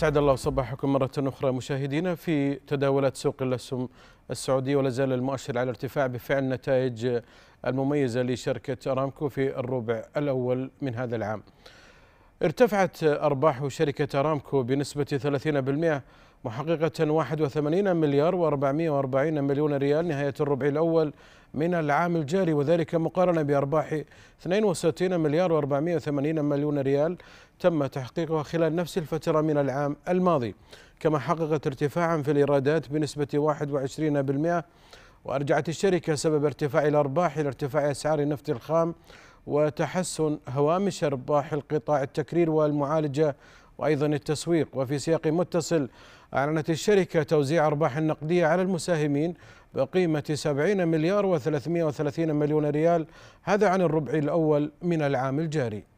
سعد الله صباحكم مرة أخرى مشاهدينا في تداولات سوق الأسهم السعودية ولا زال المؤشر على ارتفاع بفعل نتائج المميزة لشركة أرامكو في الربع الأول من هذا العام ارتفعت أرباح شركة أرامكو بنسبة 30% محققة 81 مليار و440 مليون ريال نهاية الربع الأول من العام الجاري وذلك مقارنة بأرباح 62 مليار و480 مليون ريال تم تحقيقها خلال نفس الفترة من العام الماضي كما حققت ارتفاعا في الإيرادات بنسبة 21% وأرجعت الشركة سبب ارتفاع الأرباح إلى ارتفاع أسعار النفط الخام وتحسن هوامش أرباح القطاع التكرير والمعالجة وأيضا التسويق وفي سياق متصل أعلنت الشركة توزيع أرباح نقدية على المساهمين بقيمة 70 مليار و330 مليون ريال هذا عن الربع الأول من العام الجاري